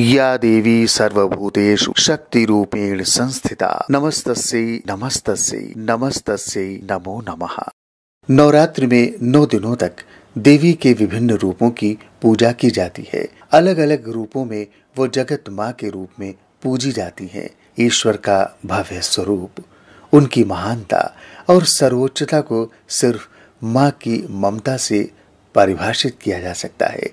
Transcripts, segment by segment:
या देवी सर्वभूतेषु शक्ति रूपेण संस्थिता नमस्तस्यै नमस्तस्यै नमस्तस्यै नमो नमः नवरात्रि में नौ दिनों तक देवी के विभिन्न रूपों की पूजा की जाती है अलग अलग रूपों में वो जगत माँ के रूप में पूजी जाती है ईश्वर का भव्य स्वरूप उनकी महानता और सर्वोच्चता को सिर्फ माँ की ममता से परिभाषित किया जा सकता है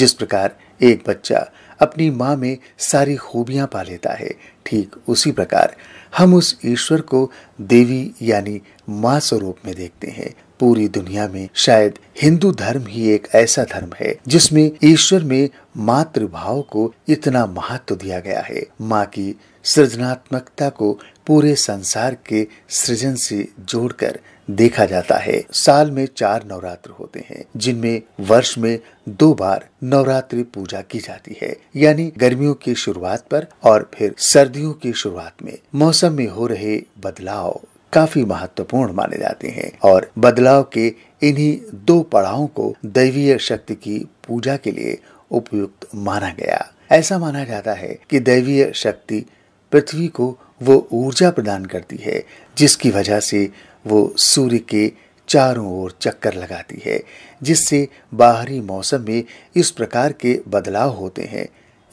जिस प्रकार एक बच्चा अपनी माँ में सारी खूबियाँ पा लेता है ठीक उसी प्रकार हम उस ईश्वर को देवी यानी माँ स्वरूप में देखते हैं पूरी दुनिया में शायद हिंदू धर्म ही एक ऐसा धर्म है जिसमें ईश्वर में मातृभाव को इतना महत्व दिया गया है माँ की सृजनात्मकता को पूरे संसार के सृजन से जोड़कर देखा जाता है साल में चार नवरात्र होते हैं जिनमें वर्ष में दो बार नवरात्रि पूजा की जाती है यानी गर्मियों की शुरुआत पर और फिर सर्दियों की शुरुआत में मौसम में हो रहे बदलाव काफी महत्वपूर्ण माने जाते हैं और बदलाव के इन्हीं दो पड़ावों को दैवीय शक्ति की पूजा के लिए उपयुक्त माना गया ऐसा माना जाता है कि दैवीय शक्ति पृथ्वी को वो ऊर्जा प्रदान करती है जिसकी वजह से वो सूर्य के चारों ओर चक्कर लगाती है जिससे बाहरी मौसम में इस प्रकार के बदलाव होते हैं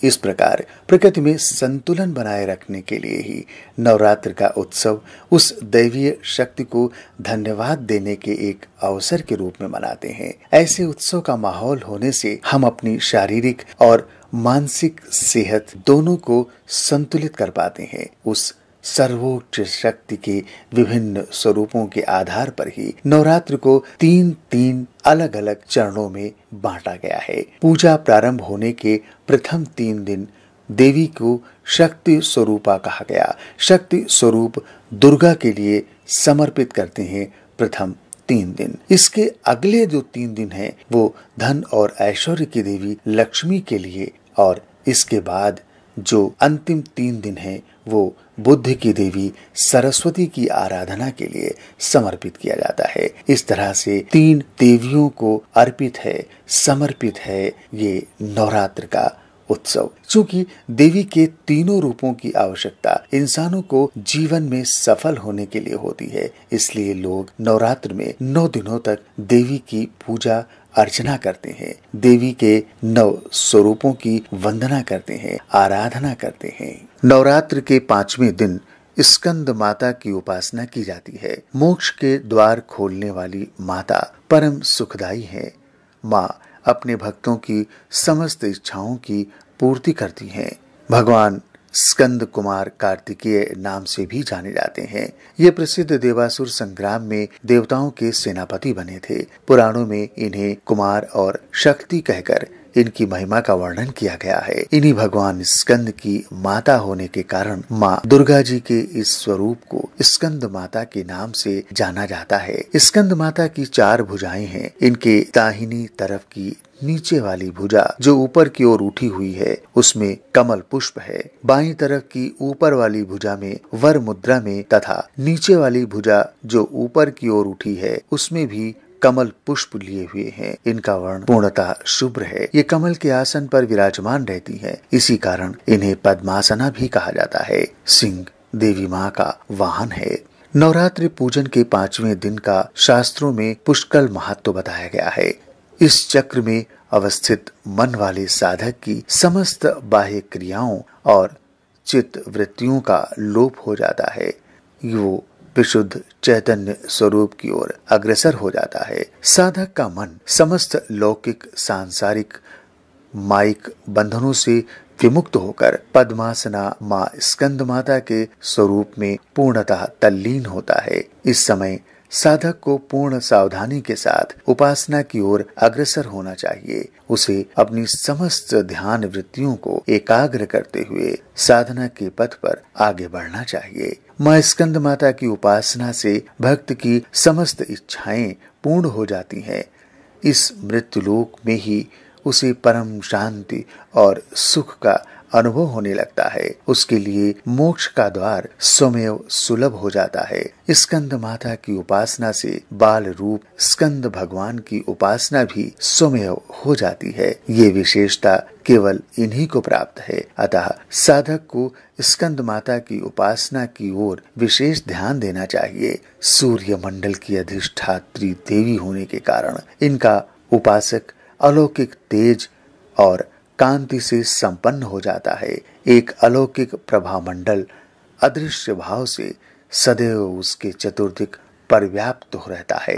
इस प्रकार प्रकृति में संतुलन बनाए रखने के लिए ही नवरात्र का उत्सव उस दैवीय शक्ति को धन्यवाद देने के एक अवसर के रूप में मनाते हैं ऐसे उत्सव का माहौल होने से हम अपनी शारीरिक और मानसिक सेहत दोनों को संतुलित कर पाते हैं उस सर्वोच्च शक्ति के विभिन्न स्वरूपों के आधार पर ही नवरात्र को तीन तीन अलग अलग चरणों में बांटा गया है पूजा प्रारंभ होने के प्रथम तीन दिन देवी को शक्ति स्वरूपा कहा गया शक्ति स्वरूप दुर्गा के लिए समर्पित करते हैं प्रथम तीन दिन इसके अगले जो तीन दिन हैं वो धन और ऐश्वर्य की देवी लक्ष्मी के लिए और इसके बाद जो अंतिम तीन दिन हैं वो बुद्ध की देवी सरस्वती की आराधना के लिए समर्पित किया जाता है इस तरह से तीन देवियों को अर्पित है समर्पित है ये नवरात्र का उत्सव चूंकि देवी के तीनों रूपों की आवश्यकता इंसानों को जीवन में सफल होने के लिए होती है इसलिए लोग नवरात्र में नौ दिनों तक देवी की पूजा अर्चना करते हैं देवी के नव स्वरूपों की वंदना करते हैं आराधना करते हैं नवरात्र के पांचवें दिन स्कंद माता की उपासना की जाती है मोक्ष के द्वार खोलने वाली माता परम सुखदायी है माँ अपने भक्तों की समस्त इच्छाओं की पूर्ति करती है भगवान स्कंद कुमार कार्तिकीय नाम से भी जाने जाते हैं ये प्रसिद्ध देवासुर संग्राम में देवताओं के सेनापति बने थे पुराणों में इन्हें कुमार और शक्ति कहकर इनकी महिमा का वर्णन किया गया है इन्हीं भगवान स्कंद की माता होने के कारण माँ दुर्गा जी के इस स्वरूप को स्कंद माता के नाम से जाना जाता है स्कंद माता की चार भुजाएं हैं इनके दाहिनी तरफ की नीचे वाली भुजा जो ऊपर की ओर उठी हुई है उसमें कमल पुष्प है बाई तरफ की ऊपर वाली भुजा में वर मुद्रा में तथा नीचे वाली भुजा जो ऊपर की ओर उठी है उसमें भी कमल पुष्प लिए हुए हैं इनका वर्ण पूर्णता शुभ्र है ये कमल के आसन पर विराजमान रहती है इसी कारण इन्हें पद्मासना भी कहा जाता है सिंह देवी माँ का वाहन है नवरात्रि पूजन के पांचवें दिन का शास्त्रों में पुष्कल महत्व बताया गया है इस चक्र में अवस्थित मन वाले साधक की समस्त बाह्य क्रियाओं और चित्त वृत्तियों का लोप हो जाता है वो विशुद्ध चैतन्य स्वरूप की ओर अग्रसर हो जाता है साधक का मन समस्त लौकिक सांसारिक माइक बंधनों से विमुक्त होकर पद्मासना माँ स्कंद माता के स्वरूप में पूर्णतः तल्लीन होता है इस समय साधक को पूर्ण सावधानी के साथ उपासना की ओर अग्रसर होना चाहिए उसे अपनी समस्त ध्यान वृत्तियों को एकाग्र करते हुए साधना के पथ पर आगे बढ़ना चाहिए माँ स्कंद माता की उपासना से भक्त की समस्त इच्छाएं पूर्ण हो जाती हैं इस मृत्युलोक में ही उसे परम शांति और सुख का अनुभव होने लगता है उसके लिए मोक्ष का द्वार स्वमेव सुलभ हो जाता है स्कंद माता की उपासना से बाल रूप स्कंद भगवान की उपासना भी स्वमेव हो जाती है ये विशेषता केवल इन्हीं को प्राप्त है अतः साधक को स्कंद माता की उपासना की ओर विशेष ध्यान देना चाहिए सूर्य मंडल की अधिष्ठात्री देवी होने के कारण इनका उपासक अलौकिक तेज और कांति से संपन्न हो जाता है एक अलौकिक प्रभा मंडल अदृश्य भाव से सदैव उसके चतुर्दिक पर्याप्त हो रहता है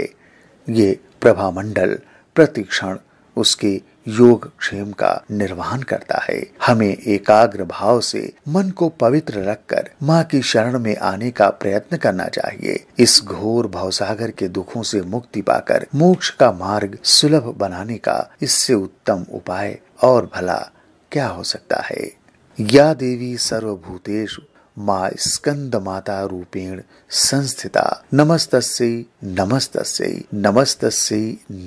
ये प्रभा मंडल प्रतिक्षण उसकी योग क्षेम का निर्वहन करता है हमें एकाग्र भाव से मन को पवित्र रखकर माँ की शरण में आने का प्रयत्न करना चाहिए इस घोर भवसागर के दुखों से मुक्ति पाकर मोक्ष का मार्ग सुलभ बनाने का इससे उत्तम उपाय और भला क्या हो सकता है या देवी सर्वभूतेशु माँ स्कंद माता रूपेण संस्थिता नमस्त नमस्त नमस्त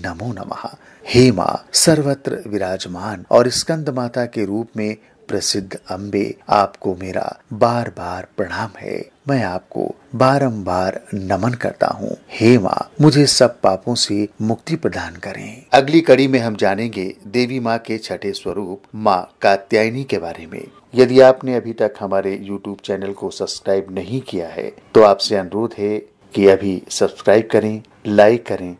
नमो नमः हे माँ सर्वत्र विराजमान और स्कंद माता के रूप में प्रसिद्ध अम्बे आपको मेरा बार बार प्रणाम है मैं आपको बारंबार नमन करता हूँ हे माँ मुझे सब पापों से मुक्ति प्रदान करें अगली कड़ी में हम जानेंगे देवी माँ के छठे स्वरूप माँ कात्यायनी के बारे में यदि आपने अभी तक हमारे YouTube चैनल को सब्सक्राइब नहीं किया है तो आपसे अनुरोध है कि अभी सब्सक्राइब करें लाइक करें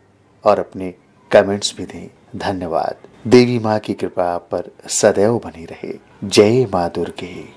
और अपने कमेंट्स भी दें धन्यवाद देवी माँ की कृपा आप पर सदैव बनी रहे जय माँ दुर्गे